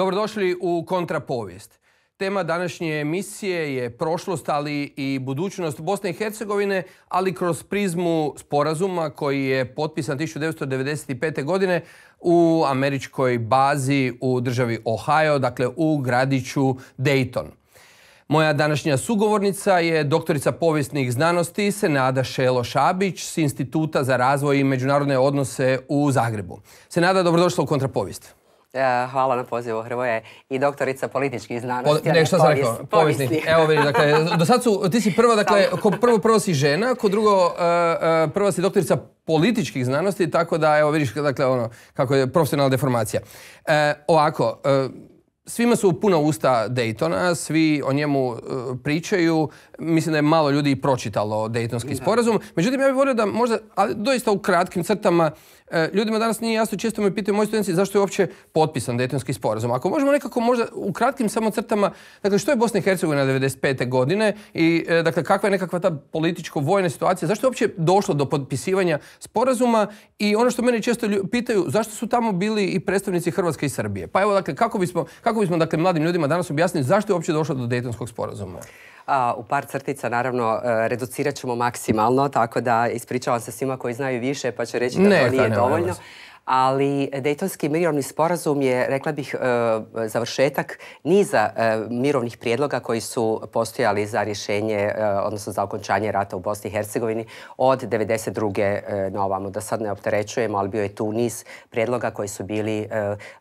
Dobrodošli u Kontrapovijest. Tema današnje emisije je prošlost, ali i budućnost Bosne i Hercegovine, ali kroz prizmu sporazuma koji je potpisan 1995. godine u američkoj bazi u državi Ohio, dakle u gradiću Dayton. Moja današnja sugovornica je doktorica povijesnih znanosti Senada Šelo Šabić s Instituta za razvoj i međunarodne odnose u Zagrebu. Senada, dobrodošla u Kontrapovijest. E, hvala na pozivu Hrvoje i doktorica političkih znanosti. Ne, sam rekao, povijesni. Evo vidi, dakle, do sad su, ti si prva, dakle, prvo, prvo si žena, ko drugo, e, e, prva si doktorica političkih znanosti, tako da, evo vidiš, dakle, ono, kako je profesionalna deformacija. ovako, Svima su puna usta Daytona, svi o njemu e, pričaju. Mislim da je malo ljudi i pročitalo Daytonski sporazum. Međutim, ja bih volio da možda, ali doista u kratkim crtama, e, ljudima danas nije jasno, često me pitaju moji studenci zašto je uopće potpisan Daytonski sporazum. Ako možemo nekako možda u kratkim samo crtama, dakle što je Bosna i Hercegovina 95. godine i e, dakle kakva je nekakva ta političko-vojna situacija, zašto je uopće došlo do potpisivanja sporazuma i ono što mene često pitaju, zašto su tamo bili i predstavnici Hrvatske i Srbije? Pa evo dakle, kako bismo, kako kako bismo dakle, mladim ljudima danas objasnili zašto je uopće došlo do Dejtonskog sporazuma? A, u par crtica naravno e, reducirat ćemo maksimalno, tako da ispričavam se svima koji znaju više pa će reći da ne, to nije dovoljno ali Dejtonski mirovni sporazum je, rekla bih, e, završetak niza e, mirovnih prijedloga koji su postojali za rješenje, e, odnosno za okončanje rata u Bosni i Hercegovini od 1992. na ovamo. Da sad ne opterećujemo, ali bio je tu niz prijedloga koji su bili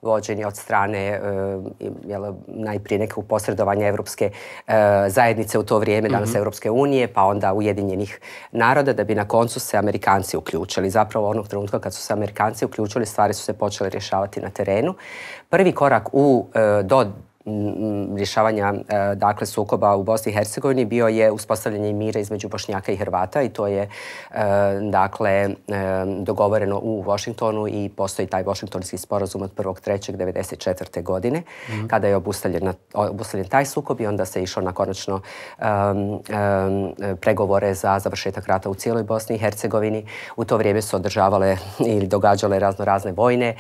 vođeni od strane najprije nekog posredovanja Evropske zajednice u to vrijeme, danas mhm. Evropske unije, pa onda Ujedinjenih naroda, da bi na koncu se Amerikanci uključili. Zapravo onog trenutka kad su se Amerikanci uključili stvari su se počele rješavati na terenu. Prvi korak u e, do rješavanja e, dakle sukoba u Bosni i Hercegovini bio je uspostavljanje mira između Bošnjaka i Hrvata i to je e, dakle e, dogovoreno u Washingtonu i postoji taj Washingtonski sporazum od 1.3.1994. godine mhm. kada je obustavljen, taj sukob i onda se išlo na konačno pregovore za završetak rata u cijeloj Bosni i Hercegovini. U to vrijeme su održavale ili događale razno razne vojne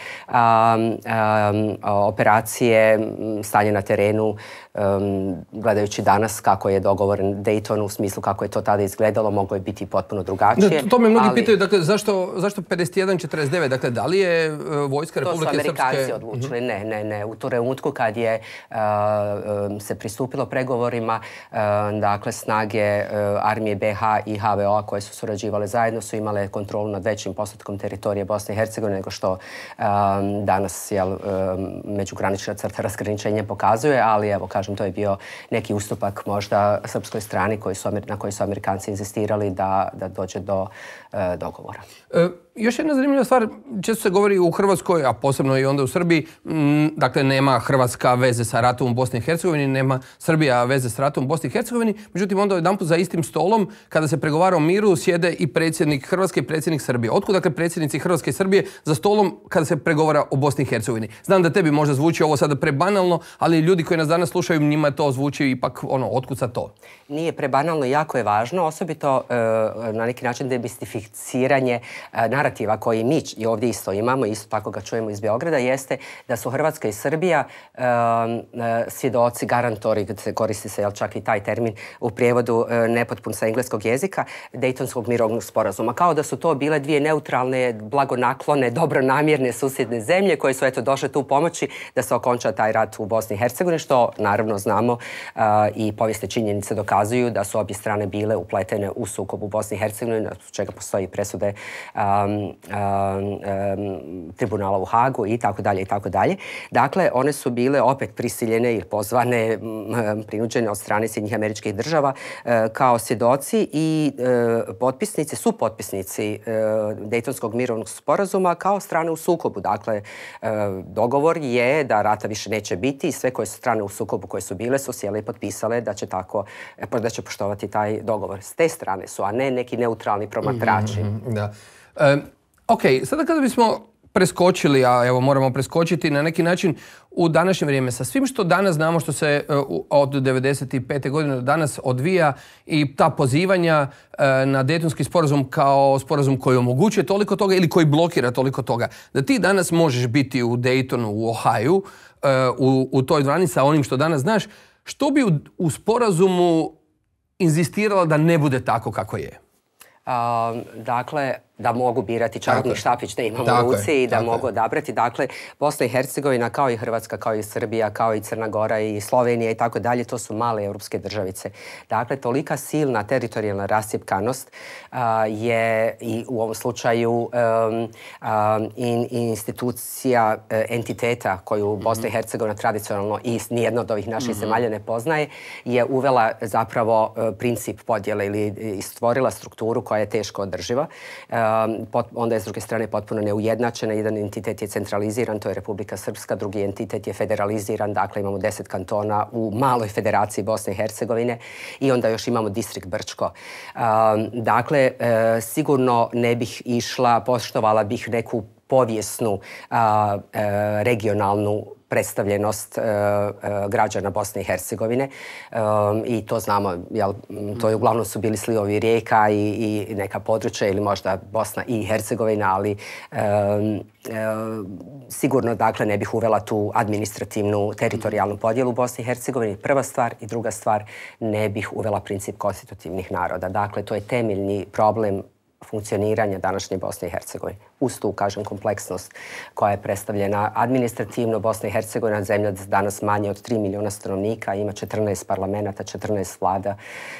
operacije, stanje na na terenu, ehm, gledajući danas kako je dogovoren Dayton u smislu kako je to tada izgledalo, moglo je biti potpuno drugačije. Da, to me mnogi ali... pitaju, dakle, zašto, zašto 51-49, dakle, da li je e, vojska Republike Srpske... To su Amerikanci mhm. odlučili, ne, ne, ne. U tu trenutku kad je e, e, se pristupilo pregovorima, dakle, snage armije BH i HVO koje su surađivale zajedno su imale kontrolu nad većim postotkom teritorije Bosne i Hercegovine nego što danas, jel, međugranična crta razgraničenja po pokazuje, ali evo, kažem, to je bio neki ustupak možda srpskoj strani koji na koji su Amerikanci inzistirali da, dođe do e, dogovora. E, još jedna zanimljiva stvar, često se govori u Hrvatskoj, a posebno i onda u Srbiji, mm, dakle nema Hrvatska veze sa ratom u Bosni i Hercegovini, nema Srbija veze sa ratom u Bosni i Hercegovini, međutim onda put za istim stolom, kada se pregovara o miru, sjede i predsjednik Hrvatske i predsjednik Srbije. Otkud dakle predsjednici Hrvatske i Srbije za stolom kada se pregovara o Bosni i Hercegovini? Znam da tebi možda zvuči ovo sada prebanalno, ali ljudi koji nas danas slušaju, njima to zvuči ipak ono, otkud sa to? Nije prebanalno, jako je važno, osobito e, na neki način demistificiranje e, narativa koji mi i ovdje isto imamo, isto tako ga čujemo iz Beograda, jeste da su Hrvatska i Srbija e, svjedoci, garantori, koristi se jel, čak i taj termin u prijevodu e, nepotpun sa engleskog jezika, Dejtonskog mirovnog sporazuma. Kao da su to bile dvije neutralne, blagonaklone, dobronamjerne susjedne zemlje koje su eto došle tu pomoći da se okonča taj rat u Bosni i Hercegovini, što naravno znamo e, i povijesne činjenice dokazuju da su obje strane bile upletene u sukob u Bosni i Hercegovini, čega postoji presude Um, um, um, tribunala u Hagu i tako dalje i tako dalje. Dakle, one su bile opet prisiljene ili pozvane, mm, prinuđene od strane Sjednjih američkih država uh, kao svjedoci i uh, potpisnici, su potpisnici uh, Dejtonskog mirovnog sporazuma kao strane u sukobu. Dakle, dogovor je da rata više neće biti i sve koje su strane u sukobu koje su bile su sjele i potpisale da će tako, da će poštovati taj dogovor. S te strane su, a ne neki neutralni promatrači. Mhm, mhm, mhm, da ok, sada kada bismo preskočili, a evo moramo preskočiti na neki način u današnje vrijeme sa svim što danas znamo što se e, od 95. godine do danas odvija i ta pozivanja e, na Daytonski sporazum kao sporazum koji omogućuje toliko toga ili koji blokira toliko toga. Da ti danas možeš biti u Daytonu, u Ohaju, e, u, toj dvrani sa onim što danas znaš, što bi u, sporazumu inzistirala da ne bude tako kako je? dakle, da mogu birati čarobni štapić da imamo i da mogu odabrati. Dakle, Bosna i Hercegovina kao i Hrvatska, kao i Srbija, kao i Crna Gora i Slovenija i tako dalje, to su male europske državice. Dakle, tolika silna teritorijalna rasjepkanost je i u ovom slučaju institucija eh, entiteta koju mhm. Bosna i Hercegovina tradicionalno i nijedna od ovih naših mhm. zemalja ne poznaje, je uvela zapravo eh, princip podjela ili eh, stvorila strukturu koja je teško održiva. Ehm, onda je s druge strane potpuno neujednačena. Jedan entitet je centraliziran, to je Republika Srpska, drugi entitet je federaliziran, dakle imamo deset kantona u maloj federaciji Bosne i Hercegovine i onda još imamo distrikt Brčko. Ehm, dakle, eh, sigurno ne bih išla, poštovala bih neku povijesnu eh, eh, regionalnu predstavljenost e, e, građana Bosne i Hercegovine e, i to znamo, jel, to je uglavnom su bili slivovi rijeka i, neka područja ili možda Bosna i Hercegovina, ali sigurno dakle ne bih uvela tu administrativnu teritorijalnu podjelu Bosne i Hercegovine. prva stvar i druga stvar ne bih uvela princip konstitutivnih naroda. Dakle, to je temeljni problem funkcioniranja današnje Bosne i Hercegovine. Uz tu, kažem, kompleksnost koja je predstavljena administrativno Bosna i Hercegovina, zemlja danas manje od 3 miliona stanovnika, ima 14 parlamenta, 14 vlada,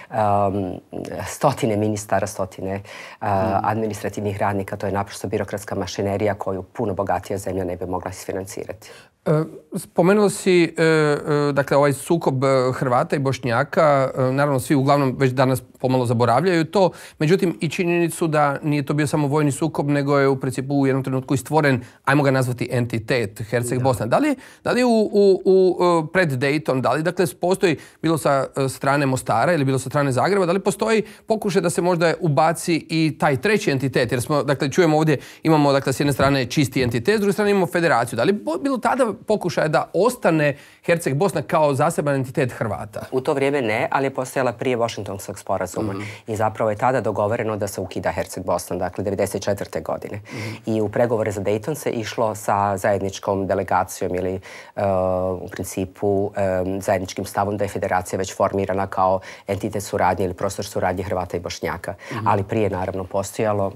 um, stotine ministara, stotine uh, mm. administrativnih radnika. To je naprosto birokratska mašinerija koju puno bogatija zemlja ne bi mogla isfinancirati. E, spomenuo si e, e, dakle, ovaj sukob Hrvata i Bošnjaka. Naravno, svi uglavnom već danas pomalo zaboravljaju to. Međutim, i činjenicu da nije to bio samo vojni sukob, nego je u principu u jednom trenutku i stvoren, ajmo ga nazvati entitet Herceg Bosna. Da li, da li u, e, pred Dayton, da li dakle postoji bilo sa e, strane Mostara ili bilo sa strane Zagreba, da li postoji pokušaj da se možda ubaci i taj treći entitet, jer smo, dakle, čujemo ovdje, imamo, dakle, s jedne strane čisti entitet, s druge strane imamo federaciju. Da li bilo tada pokušaj da ostane Herceg Bosna kao zaseban entitet Hrvata? U to vrijeme ne, ali je postojala prije Washingtonskog sporazuma mhm. i zapravo je tada dogovoreno da se ukida Herceg Bosna, dakle 1994. godine. I u pregovore za Dayton se išlo sa zajedničkom delegacijom ili e, u principu e, zajedničkim stavom da je federacija već formirana kao entitet suradnje ili prostor suradnje Hrvata i Bošnjaka. Mhm. Ali prije naravno postojalo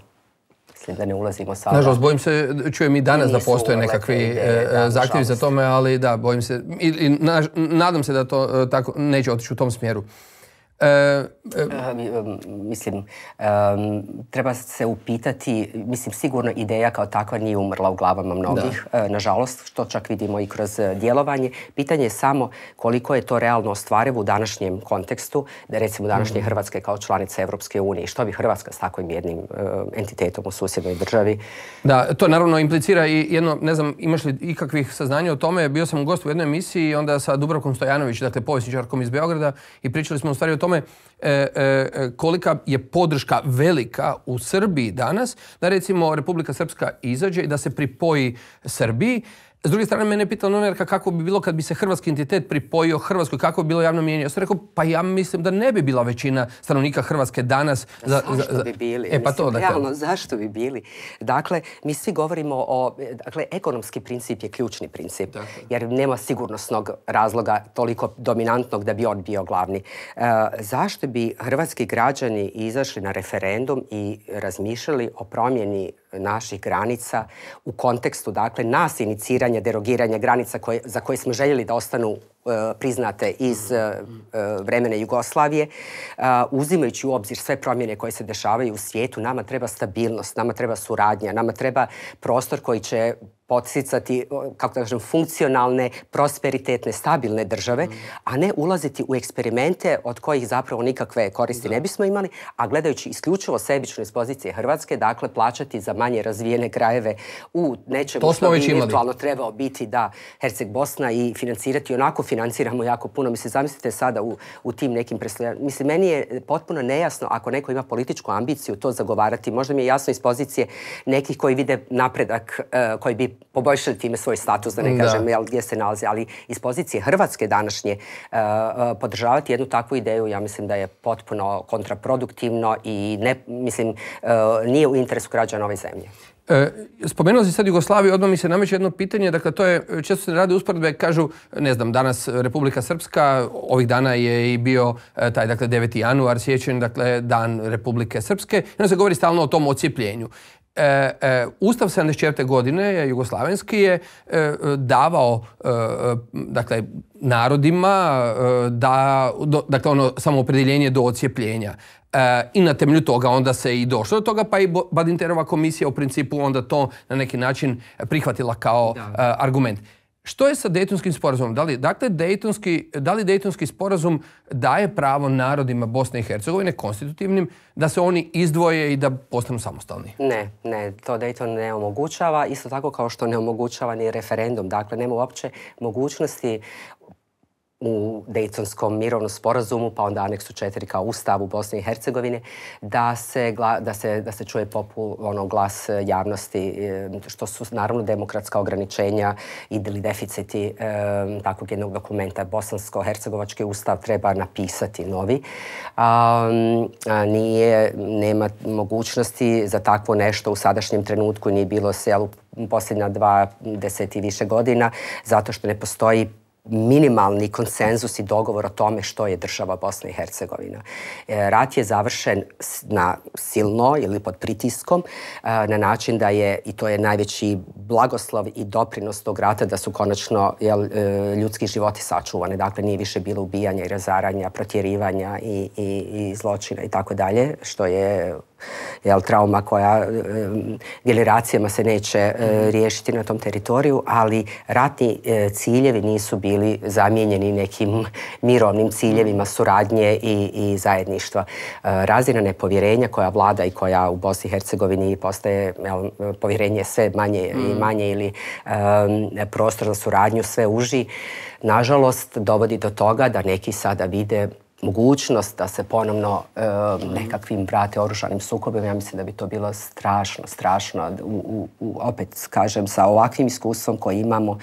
da ne ulazimo sada. Nažalost, bojim se, čujem i danas da postoje nekakvi e, zahtjevi za tome, ali da, bojim se, i, nadam se da to tako neće otići u tom smjeru mislim, treba se upitati, mislim sigurno ideja kao takva nije umrla u glavama mnogih, eh, nažalost, što čak vidimo i kroz eh, djelovanje. Pitanje je samo koliko je to realno ostvarivo u današnjem kontekstu, da recimo današnje mhm. Hrvatske kao članice Europske unije. Što bi Hrvatska s takvim jednim eh, entitetom u susjednoj državi? Da, to naravno implicira i jedno, ne znam, imaš li ikakvih saznanja o tome? Bio sam u gostu u jednoj emisiji onda sa Dubravkom Stojanović, dakle povjesničarkom iz Beograda i pričali smo u stvari o tome E, e, e, kolika je podrška velika u Srbiji danas, da recimo Republika Srpska izađe i da se pripoji Srbiji s druge strane, mene je pitala novinarka kako bi bilo kad bi se hrvatski identitet pripojio Hrvatskoj, kako bi bilo javno mijenje. Ja sam rekao, pa ja mislim da ne bi bila većina stanovnika Hrvatske danas. zašto bi bili? E, pa to, dakle. Realno, zašto bi bili? Dakle, mi svi govorimo o... Dakle, ekonomski princip je ključni princip. Dakle. Jer nema sigurnosnog razloga toliko dominantnog da bi on bio glavni. E, zašto bi hrvatski građani izašli na referendum i razmišljali o promjeni naših granica u kontekstu, dakle, nas iniciranja derogiranje granica za koje smo željeli da ostanu Eh, priznate iz mhm. eh, eh, vremena Jugoslavije, uzimajući u obzir sve promjene koje se dešavaju u svijetu, nama treba stabilnost, nama treba suradnja, nama treba prostor koji će poticati kako da kažem, funkcionalne, prosperitetne, stabilne države, mhm. a ne ulaziti u eksperimente od kojih zapravo nikakve koristi ne bismo imali, a gledajući isključivo sebično iz pozicije Hrvatske, dakle, plaćati za manje razvijene krajeve u nečemu što bi eventualno trebao biti da Herceg Bosna i financirati onako financiramo jako puno. Mislim, zamislite sada u, u tim nekim predstavljanjima. Mislim, meni je potpuno nejasno ako neko ima političku ambiciju to zagovarati. Možda mi je jasno iz pozicije nekih koji vide napredak, e, koji bi poboljšali time svoj status, da ne kažem gdje se nalaze, ali iz pozicije Hrvatske današnje e, e, podržavati jednu takvu ideju, ja mislim da je potpuno kontraproduktivno i ne, mislim, nije u interesu građana ove zemlje. E, spomenuo si sad Jugoslaviju, odmah mi se nameće jedno pitanje, dakle to je, često se radi usporedbe, kažu, ne znam, danas Republika Srpska, ovih dana je i bio e, taj, dakle, 9. januar, sjećen, dakle, dan Republike Srpske, i onda se govori stalno o tom ocijepljenju. E, e, Ustav 74. godine jugoslavenski je e, davao dakle, narodima da, dakle, ono samoopredjeljenje do ocijepljenja. I na temelju toga onda se i došlo do toga, pa i Badinterova komisija u principu onda to na neki način prihvatila kao e, argument. Što je sa Dejtonskim sporazumom? Da li, dakle, da li Dejtonski sporazum daje pravo narodima Bosne i Hercegovine, konstitutivnim, da se oni izdvoje i da postanu samostalni? Ne, ne, to Dejton ne omogućava, isto tako kao što ne omogućava ni referendum. Dakle, nema uopće mogućnosti u Dejtonskom mirovnom sporazumu, pa onda aneksu četiri kao Ustavu Bosne i Hercegovine, da se, da se, da se čuje popu, ono, glas e, javnosti, e, što su naravno demokratska ograničenja ili deficiti e, takvog jednog dokumenta. Bosansko-hercegovački ustav treba napisati novi. A, nije, nema mogućnosti za takvo nešto u sadašnjem trenutku, nije bilo se, ali posljednja dva deset i više godina, zato što ne postoji minimalni konsenzus i dogovor o tome što je država Bosna i Hercegovina. E, rat je završen na silno ili pod pritiskom e, na način da je, i to je najveći blagoslov i doprinos tog rata, da su konačno jel, e, ljudski životi sačuvani. Dakle, nije više bilo ubijanja i razaranja, protjerivanja i, i, i zločina i tako dalje, što je jel, trauma koja e, generacijama se neće e, mhm. riješiti na tom teritoriju, ali ratni e, ciljevi nisu bili zamijenjeni nekim mirovnim ciljevima mhm. suradnje i, i zajedništva. Razina nepovjerenja koja vlada i koja u Bosni i Hercegovini postaje jel, povjerenje sve manje i mhm. manje ili prostor za suradnju sve uži, nažalost dovodi do toga da neki sada vide mogućnost da se ponovno nekakvim vrate oružanim sukobima, ja mislim da bi to bilo strašno, strašno. opet, kažem, sa ovakvim iskustvom koje imamo,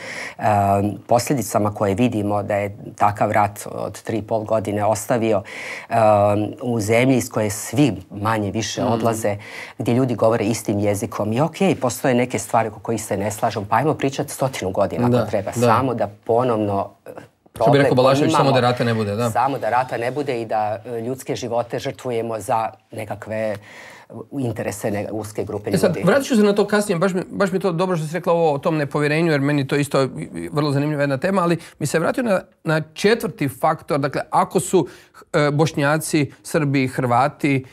posljedicama koje vidimo da je takav rat od tri pol godine ostavio u zemlji iz koje svi manje više mhm. odlaze, gdje ljudi govore istim jezikom. I ok, postoje neke stvari oko kojih se ne slažem, pa ajmo pričati stotinu godina ako treba, samo da ponovno što bi rekao Balašević, samo da rata ne bude, Samo da rata ne bude i da e, ljudske živote žrtvujemo za nekakve e, interese uske grupe e ljudi. sad, vratit ću se na to kasnije, baš mi, baš to dobro što si rekla ovo o tom nepovjerenju, jer meni to isto vrlo zanimljiva jedna tema, ali mi se vratio na, na četvrti faktor, dakle, ako su Bošnjaci, Srbi, Hrvati,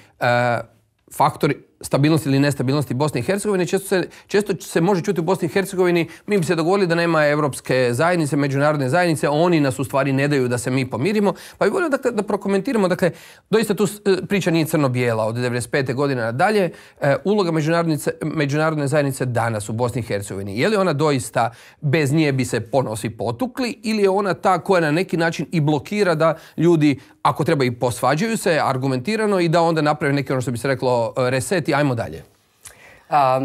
faktori stabilnosti ili nestabilnosti Bosne i Hercegovine. Često se, često se može čuti u Bosni i Hercegovini, mi bi se dogovorili da nema evropske zajednice, međunarodne zajednice, oni nas u stvari ne daju da se mi pomirimo. Pa bi volio dakle, da prokomentiramo, dakle, doista tu priča nije crno-bijela od 95. godine nadalje. dalje. E, uloga međunarodne zajednice danas u Bosni i Hercegovini, je li ona doista bez nje bi se ponosi potukli ili je ona ta koja na neki način i blokira da ljudi, ako treba i posvađaju se argumentirano i da onda naprave neki ono što bi se reklo e, reset ajmo dalje.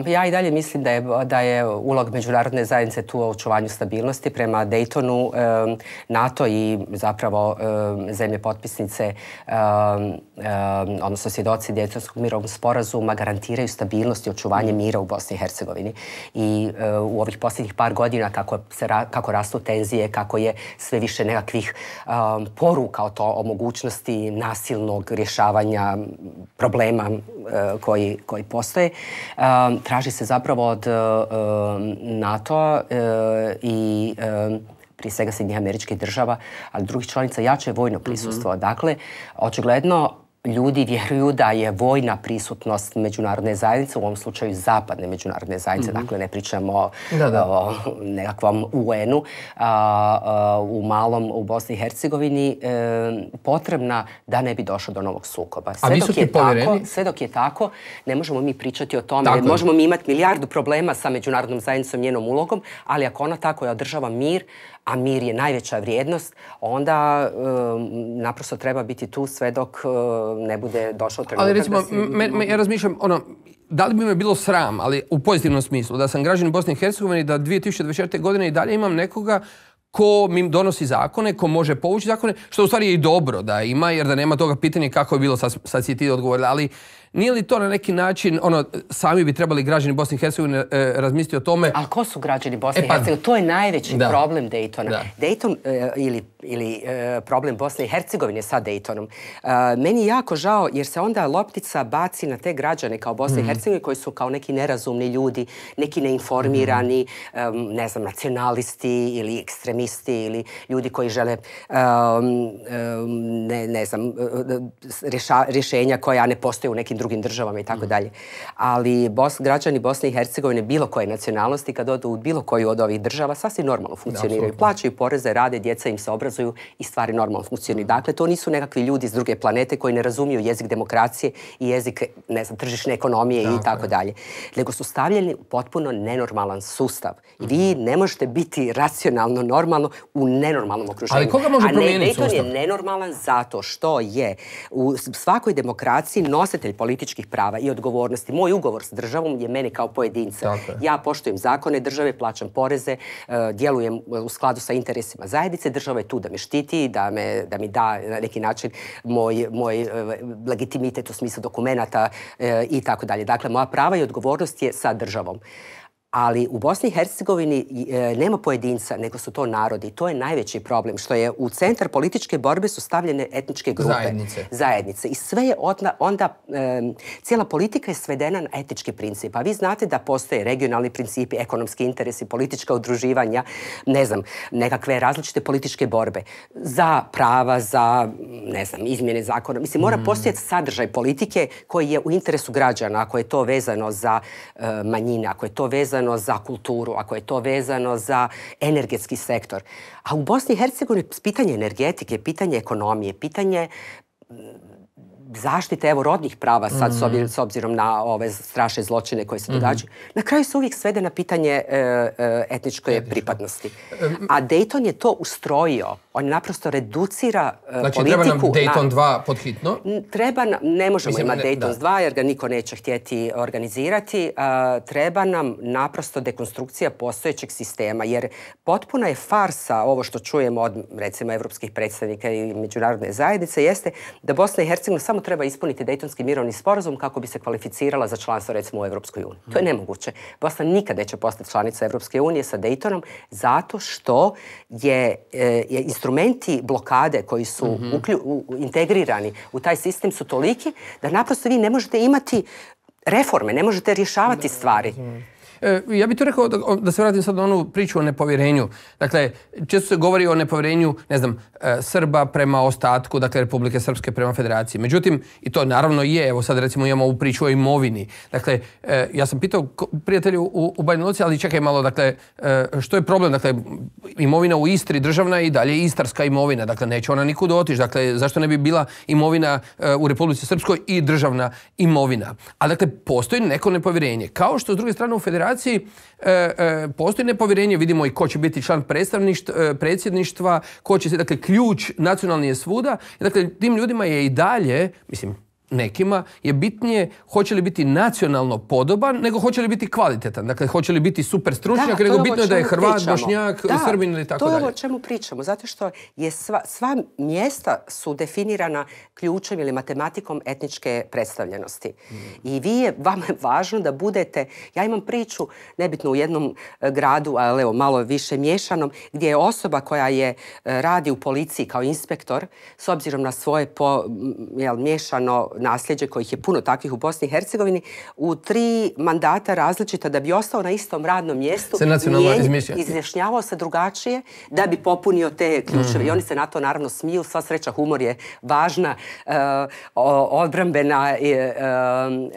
Ja i dalje mislim da je, da je ulog međunarodne zajednice tu o očuvanju stabilnosti. Prema Daytonu NATO i zapravo zemlje potpisnice, odnosno svjedoci Daytonskog mirovnog sporazuma garantiraju stabilnost i očuvanje mira u Bosni i Hercegovini. I u ovih posljednjih par godina kako, se, kako rastu tenzije, kako je sve više nekakvih poruka o, to, o mogućnosti nasilnog rješavanja problema koji, koji postoje traži se zapravo od e, NATO e, i e, prije svega Sjedinjenih američkih država, ali drugih članica jače vojno prisustvo. Mhm. Dakle, očigledno ljudi vjeruju da je vojna prisutnost međunarodne zajednice, u ovom slučaju zapadne međunarodne zajednice, mhm. dakle ne pričamo o nekakvom UN-u, u malom u Bosni i Hercegovini potrebna da ne bi došlo do novog sukoba. Sve, dok je tako, sve dok je tako, ne možemo mi pričati o tome, možemo mi imati milijardu problema sa međunarodnom zajednicom njenom ulogom, ali ako ona tako održava mir, a mir je najveća vrijednost, onda naprosto treba biti tu sve dok ne bude došao trenutak. Ali recimo, ja razmišljam, ono, da li bi me bilo sram, ali u pozitivnom smislu, da sam građanin Bosne i Hercegovine i da 2024. godine i dalje imam nekoga ko mi donosi zakone, ko može povući zakone, što u stvari je i dobro da ima, jer da nema toga pitanja kako je bilo, sad, sad si ti odgovorila, ali nije li to na neki način, ono, sami bi trebali građani Bosne i Hercegovine e, razmisliti o tome? Ali ko su građani Bosne e, i pa, Hercegovine? To je najveći problem Daytona. Dayton e, ili, ili problem Bosne i Hercegovine sa Daytonom. Meni je jako žao jer se onda loptica baci na te građane kao Bosne i mhm. Hercegovine koji su kao neki nerazumni ljudi, neki neinformirani, mhm. ne znam, nacionalisti ili ekstremisti ili ljudi koji žele ne, ne znam, rješenja koja ne postoje u nekim drugim državama i tako mm. dalje. Ali bos, građani Bosne i Hercegovine bilo koje nacionalnosti kad odu u bilo koju od ovih država sasvim normalno funkcioniraju. Plaćaju poreze, rade, djeca im se obrazuju i stvari normalno funkcioniraju. Mm. Dakle, to nisu nekakvi ljudi s druge planete koji ne razumiju jezik demokracije i jezik, ne znam, tržišne ekonomije i tako dalje. Nego su stavljeni u potpuno nenormalan sustav. vi mm-hmm. ne možete biti racionalno normalno u nenormalnom okruženju. Ali koga može promijeniti sustav? A ne, je nenormalan zato što je u svakoj demokraciji nositelj političkih prava i odgovornosti. Moj ugovor s državom je meni kao pojedinca. Ja poštujem zakone države, plaćam poreze, e, djelujem e, u skladu sa interesima zajednice. Država je tu da me štiti, da, me, da mi da na neki način moj, e, legitimitet u smislu dokumenata i tako dalje. Dakle, moja prava i odgovornost je sa državom ali u Bosni i Hercegovini e, nema pojedinca, nego su to narodi. To je najveći problem, što je u centar političke borbe su stavljene etničke grupe. Zajednice. I sve je onda, cijela politika je svedena na etički princip. A vi znate da postoje regionalni principi, ekonomski interesi, politička udruživanja, ne znam, nekakve različite političke borbe. Za prava, za, ne znam, izmjene zakona. Mislim, mora mm. postojati sadržaj politike koji je u interesu građana, ako je to vezano za e, manjine, ako je to vezano vezano za kulturu, ako je to vezano za energetski sektor. A u Bosni i Hercegovini pitanje energetike, pitanje ekonomije, pitanje zaštite evo rodnih prava sad s mhm. obzirom na ove strašne zločine koje se mhm. događaju, na kraju se uvijek svede na pitanje e, e etničke pripadnosti. A Dayton je to ustrojio on naprosto reducira politiku. E, znači treba nam Dayton 2 podhitno? Treba nam, ne možemo Mislim, imati Dayton 2 jer ga niko neće htjeti organizirati. treba nam naprosto dekonstrukcija postojećeg sistema jer potpuna je farsa ovo što čujemo od recimo evropskih predstavnika i međunarodne zajednice jeste da Bosna i Hercegovina samo treba ispuniti Daytonski mirovni sporazum kako bi se kvalificirala za članstvo recimo u Evropskoj uniji. To je mhm. nemoguće. Bosna nikad neće postati članica Evropske unije sa Daytonom zato što je, e, je, je instrumenti blokade koji su mhm. integrirani u taj sistem su toliki da naprosto vi ne možete imati reforme, ne možete rješavati stvari. E, ja bih tu rekao, da, se vratim sad na onu priču o nepovjerenju. Dakle, često se govori o nepovjerenju, ne znam, e, Srba prema ostatku, dakle Republike Srpske prema Federaciji. Međutim, i to naravno je, evo sad recimo imamo ovu priču o imovini. Dakle, e, ja sam pitao prijatelju u, u Luci, ali čekaj malo, dakle, što je problem? Dakle, imovina u Istri državna i dalje istarska imovina. Dakle, neće ona nikud otići. Dakle, zašto ne bi bila imovina u Republici Srpskoj i državna imovina? A dakle, postoji neko nepovjerenje. Kao što s druge strane u Federaciji demokraciji e, e, postoji nepovjerenje, vidimo i ko će biti član e, predsjedništva, ko će se, dakle, ključ nacionalni je svuda. Dakle, tim ljudima je i dalje, mislim, nekima je bitnije hoće li biti nacionalno podoban nego hoće li biti kvalitetan. Dakle, hoće li biti super stručnjak, nego bitno je da je Hrvat, Bošnjak, Srbin ili tako to dalje. To je o čemu pričamo, zato što je sva, mjesta su definirana ključem ili matematikom etničke predstavljenosti. Mm. I vi je, vama je važno da budete, ja imam priču, nebitno u jednom e, gradu, ali evo malo više miješanom, gdje je osoba koja je e, radi u policiji kao inspektor, s obzirom na svoje po, jel, miješano nasljeđe, kojih je puno takvih u Bosni i Hercegovini, u tri mandata različita da bi ostao na istom radnom mjestu, i izjašnjavao se drugačije da bi popunio te ključeve. I mhm. oni se na to naravno smiju. Sva sreća, humor je važna uh, odbrambena e, e,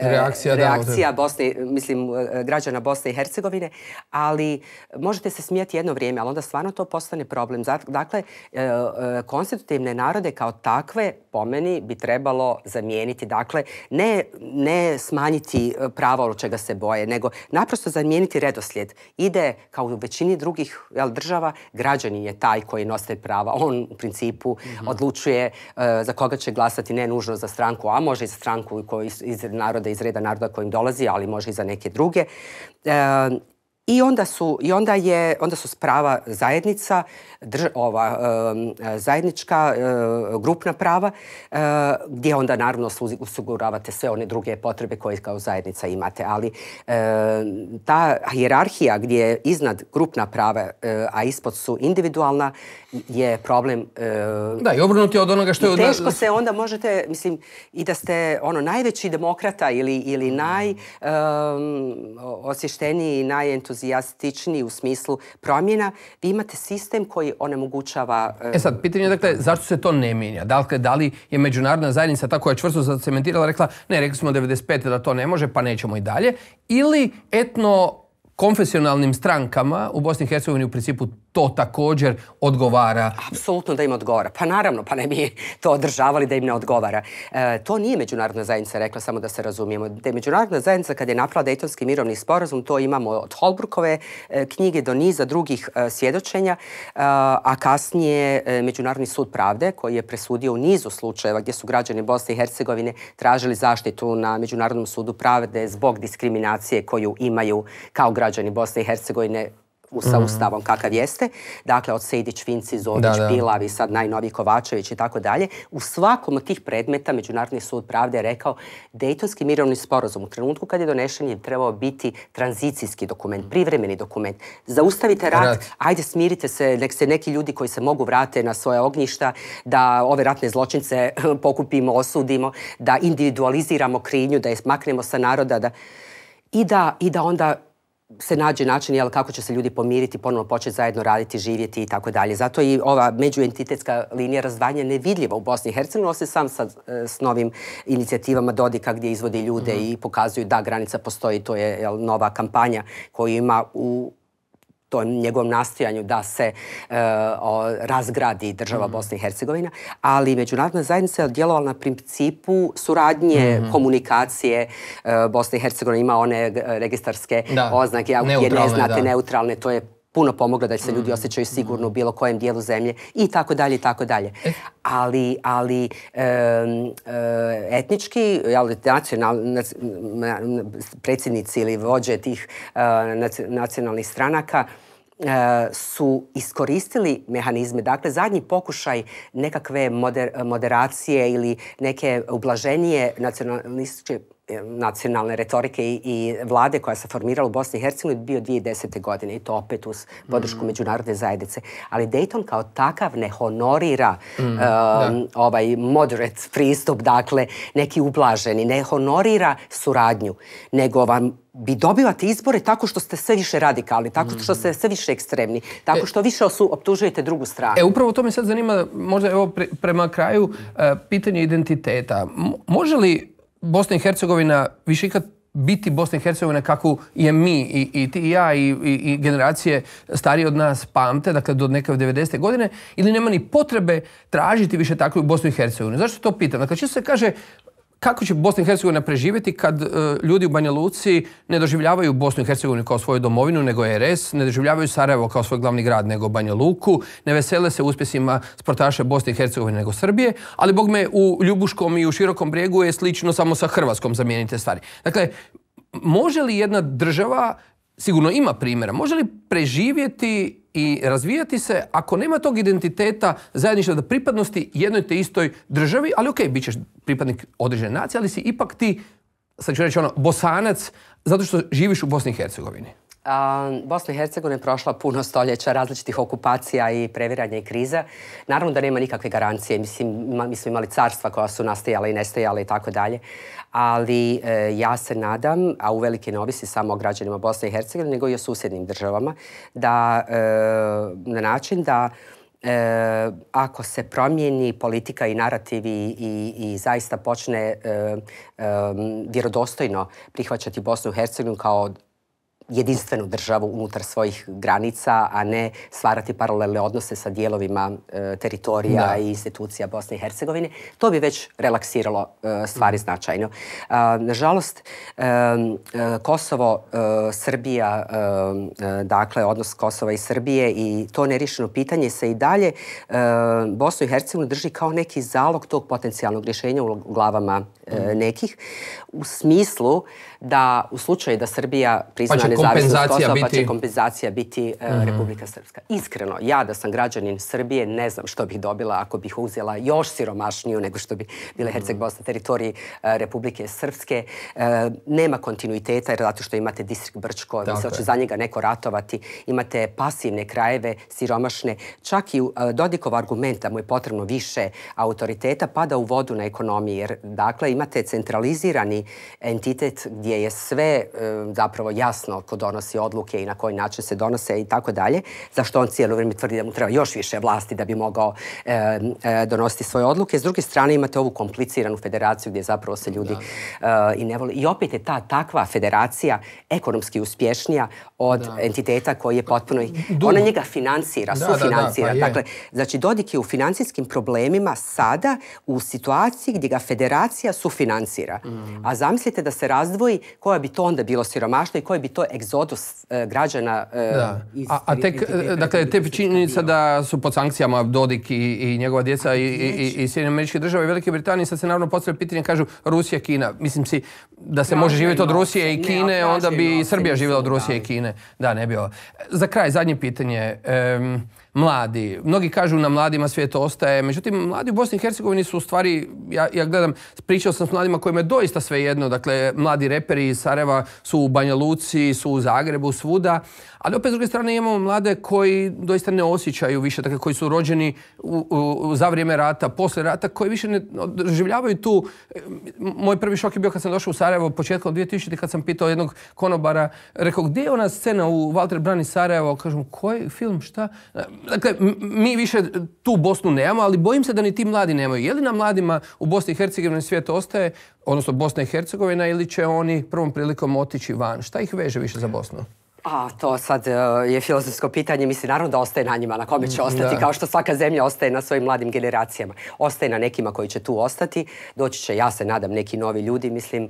reakcija, reakcija mislim, građana Bosne i Hercegovine, ali možete se smijati jedno vrijeme, ali onda stvarno to postane problem. Dakle, konstitutivne narode kao takve, po meni, bi trebalo zamijeniti Dakle, ne, ne smanjiti e, pravo od čega se boje, nego naprosto zamijeniti redoslijed. Ide, kao u većini drugih jel, država, građanin je taj koji nosi prava. On u principu mhm. odlučuje e, za koga će glasati, ne nužno za stranku A, može i za stranku koji iz, iz naroda, iz reda naroda kojim dolazi, ali može i za neke druge. E, i onda su, i onda je, onda su sprava zajednica, ova, zajednička e, grupna prava, e, gdje onda naravno osiguravate sve one druge potrebe koje kao zajednica imate. Ali e, ta hijerarhija gdje je iznad grupna prava, a ispod su individualna, je problem... Da, i obrnuti od onoga što je... Teško se onda možete, mislim, i da ste ono najveći demokrata ili, ili naj osješteniji i entuzijastičniji u smislu promjena, vi imate sistem koji onemogućava... E, e sad, pitanje je dakle, zašto se to ne mijenja? Dakle, da li je međunarodna zajednica tako koja je čvrsto zacementirala rekla ne, rekli smo 95. da to ne može, pa nećemo i dalje, ili etno konfesionalnim strankama u Bosni i Hercegovini u principu to također odgovara? Apsolutno da im odgovara. Pa naravno, pa ne bi to održavali da im ne odgovara. E, to nije međunarodna zajednica rekla, samo da se razumijemo. Da je međunarodna zajednica kad je napravila Dejtonski mirovni sporazum, to imamo od Holbrukove e, knjige do niza drugih e, svjedočenja, a kasnije Međunarodni sud pravde koji je presudio u nizu slučajeva gdje su građani Bosne i Hercegovine tražili zaštitu na Međunarodnom sudu pravde zbog diskriminacije koju imaju kao građani Bosne i Hercegovine sa mhm. Ustavom kakav jeste, dakle od Sejdić, Vinci, Zović, Pilavi, sad najnoviji Kovačević i tako dalje, u svakom od tih predmeta Međunarodni sud pravde je rekao Dejtonski mirovni sporazum u trenutku kad je donešen je trebao biti tranzicijski dokument, privremeni dokument. Zaustavite rat, ajde smirite se, nek se neki ljudi koji se mogu vrate na svoje ognjišta, da ove ratne zločince pokupimo, osudimo, da individualiziramo krivnju, da je smaknemo sa naroda, i da, i da onda se nađe način jel, kako će se ljudi pomiriti, ponovno početi zajedno raditi, živjeti i tako dalje. Zato i ova međuentitetska linija razdvajanja nevidljiva u Bosni i Hercegovini, sam sa, e, s novim inicijativama Dodika gdje izvodi ljude mhm. i pokazuju da granica postoji, to je jel, nova kampanja koju ima u to njegovom nastojanju da se e, razgradi država mm. i Hercegovina, ali međunarodna zajednica je djelovala na principu suradnje, mhm. komunikacije e, i Hercegovine. ima one registarske da. oznake, jer ne znate neutralne, to je puno pomoglo da se ljudi mhm. osjećaju sigurno u mhm. bilo kojem dijelu zemlje i tako dalje i tako dalje. E. Ali, ali e, e, etnički, ali nacional, predsjednici ili vođe tih eh, nacionalnih stranaka eh, su iskoristili mehanizme. Dakle, zadnji pokušaj nekakve moderacije ili neke ublaženije nacionalističke E, nacionalne retorike i, vlade koja se formirala u Bosni i Hercegovini bio 2010. godine i to opet uz podršku mm. međunarodne zajednice. Ali Dayton kao takav ne honorira mm, um, ovaj moderate pristup, dakle neki ublaženi, ne honorira suradnju, nego vam bi dobivate izbore tako što ste sve više radikalni, tako što mm. ste sve više ekstremni, tako e, što više optužujete drugu stranu. E, upravo to me sad zanima, možda evo prema kraju, e, pitanje identiteta. može li Bosna i Hercegovina više ikad biti Bosna i Hercegovina kako je mi i, i ti i ja i, i, generacije starije od nas pamte, dakle do neke 90. godine, ili nema ni potrebe tražiti više takvu Bosnu i Hercegovinu. Zašto to pitam? Dakle, često se kaže kako će Bosna i Hercegovina preživjeti kad e, ljudi u Banja Luci ne doživljavaju Bosnu i Hercegovinu kao svoju domovinu, nego RS, ne doživljavaju Sarajevo kao svoj glavni grad, nego Banja Luku, ne vesele se uspjesima sportaša Bosne i Hercegovine, nego Srbije, ali bog me, u Ljubuškom i u Širokom brijegu je slično samo sa Hrvatskom zamijenite stvari. Dakle, može li jedna država sigurno ima primjera, može li preživjeti i razvijati se ako nema tog identiteta zajedništva da pripadnosti jednoj te istoj državi, ali ok, bit ćeš pripadnik određene nacije, ali si ipak ti, sad ću reći ono, bosanac, zato što živiš u Bosni i Hercegovini. Bosna i Hercegovina je prošla puno stoljeća različitih okupacija i previranja i kriza. Naravno da nema nikakve garancije. Mislim, mi smo imali carstva koja su nastajala i nestajala i tako dalje. Ali e, ja se nadam, a u velike novisi samo o građanima Bosne i Hercegovine, nego i o susjednim državama, da e, na način da e, ako se promijeni politika i narativi i, zaista počne vjerodostojno prihvaćati Bosnu i Hercegovinu kao jedinstvenu državu unutar svojih granica, a ne stvarati paralelne odnose sa dijelovima e, teritorija i institucija Bosne i Hercegovine. To bi već relaksiralo e, stvari mhm. značajno. nažalost, e, Kosovo, Srbija, dakle, odnos Kosova i Srbije i to nerišeno pitanje se i dalje Bosnu i Hercegovinu drži kao neki zalog tog potencijalnog rješenja u glavama mhm. nekih. U smislu da u slučaju da Srbija prizna nezavisnost Kosova biti... će kompenzacija biti e, mhm. Republika Srpska. Iskreno, ja da sam građanin Srbije ne znam što bih dobila ako bih uzela još siromašniju nego što bi bile mhm. Herceg Bosna teritoriji e, Republike Srpske. E, nema kontinuiteta jer zato što imate distrikt Brčko, da se hoće za njega neko ratovati, imate pasivne krajeve, siromašne. Čak i Dodikov argument da mu je potrebno više autoriteta pada u vodu na ekonomiji jer dakle imate centralizirani entitet gdje je sve zapravo jasno ko donosi odluke i na koji način se donose i tako dalje, Zašto on cijelo vrijeme tvrdi da mu treba još više vlasti da bi mogao e, donositi svoje odluke. S druge strane imate ovu kompliciranu federaciju gdje zapravo se ljudi e, i ne voli. I opet je ta takva federacija ekonomski uspješnija od entiteta koji je pa, potpuno... Ona njega financira, sufinancira. Pa dakle, znači Dodik je u financijskim problemima sada u situaciji gdje ga federacija sufinancira. Mm. A zamislite da se razdvoji koja bi to onda bilo siromaštvo i koje bi to egzodus građana A, tek, dakle, te činjenica da su pod sankcijama Dodik i, njegova djeca i, i, američke države i Velike Britanije, sad se naravno postavlja pitanje, kažu Rusija, Kina. Mislim si, da se može živjeti od Rusije i Kine, onda bi i Srbija živjela od Rusije i Kine. Da, ne bi ovo. Za kraj, zadnje pitanje mladi. Mnogi kažu na mladima svijet ostaje, međutim mladi u Bosni i Hercegovini su u stvari, ja, ja gledam, pričao sam s mladima kojima je doista sve jedno, dakle mladi reperi iz Sarajeva su u Banja Luci, su u Zagrebu, svuda, ali opet s druge strane imamo mlade koji doista ne osjećaju više, dakle koji su rođeni u, za vrijeme rata, poslije rata, koji više ne doživljavaju tu. Moj prvi šok je bio kad sam došao u Sarajevo početkom 2000 kad sam pitao jednog konobara, rekao gdje je ona scena u Walter Brani Sarajevo, kažem koji film, šta? Dakle, mi više tu Bosnu nemamo, ali bojim se da ni ti mladi nemaju. Je li na mladima u Bosni i Hercegovini svijet ostaje, odnosno Bosna i Hercegovina, ili će oni prvom prilikom otići van? Šta ih veže više za Bosnu? A to sad e, je filozofsko pitanje, mislim naravno da ostaje na njima, na kome će mm, ostati, kao što svaka zemlja ostaje na svojim mladim generacijama. Ostaje na nekima koji će tu ostati, doći će, ja se nadam, neki novi ljudi, mislim,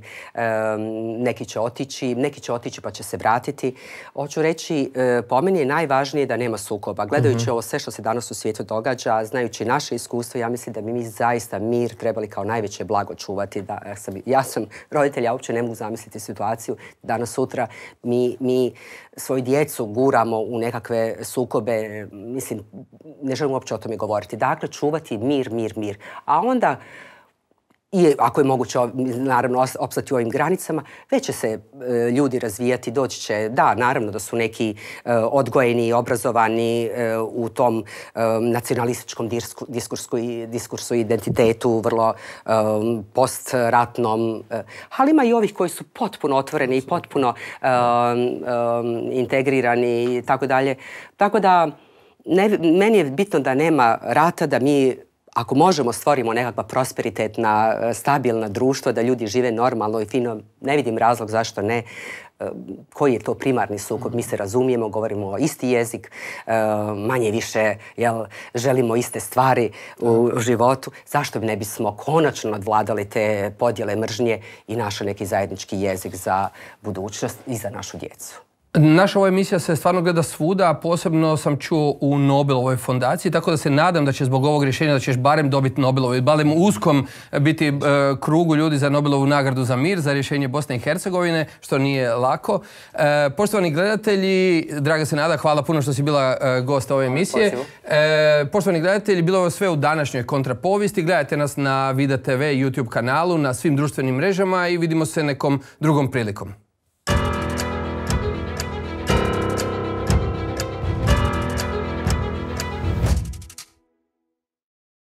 neki će otići, neki će otići pa će se vratiti. Hoću reći, e, po meni je najvažnije da nema sukoba. Gledajući mhm. ovo sve što se danas u svijetu događa, znajući naše iskustvo, ja mislim da mi zaista mir trebali kao najveće blago čuvati. Da, ja sam, ja roditelj, ja uopće ne mogu zamisliti situaciju. Danas, sutra, mi svoju djecu guramo u nekakve sukobe, e, mislim, ne želim uopće o tome govoriti. Dakle, čuvati mir, mir, mir. A onda i ako je moguće naravno opstati u ovim granicama, već će se e, ljudi razvijati, doći će, da, naravno da su neki e, odgojeni i obrazovani e, u tom nacionalističkom diskursu, i identitetu, vrlo postratnom, ali ima i ovih koji su potpuno otvoreni i potpuno integrirani i tako dalje. Tako da, meni je bitno da nema rata, da mi ako možemo stvorimo nekakva prosperitetna, e, stabilna društva, da ljudi žive normalno i fino, ne vidim razlog zašto ne, e, koji je to primarni sukob, mi se mhm. razumijemo, govorimo isti jezik, e, manje više jel, želimo iste stvari u životu, zašto ne bismo konačno nadvladali te podjele mržnje i našli neki zajednički jezik za budućnost i za našu djecu. Naša ova emisija se stvarno gleda svuda, a posebno sam čuo u Nobelovoj fondaciji, tako da se nadam da će zbog ovog rješenja da ćeš barem dobiti Nobelovu, barem uskom e, biti e, krugu ljudi za Nobelovu nagradu za mir, za rješenje Bosne i Hercegovine, što nije lako. E, poštovani gledatelji, draga se nada, hvala puno što si bila gosta gost ove emisije. Poštovani gledatelji, bilo je sve u današnjoj kontrapovisti. Gledajte nas na Vida TV YouTube kanalu, na svim društvenim mrežama i vidimo se nekom drugom prilikom.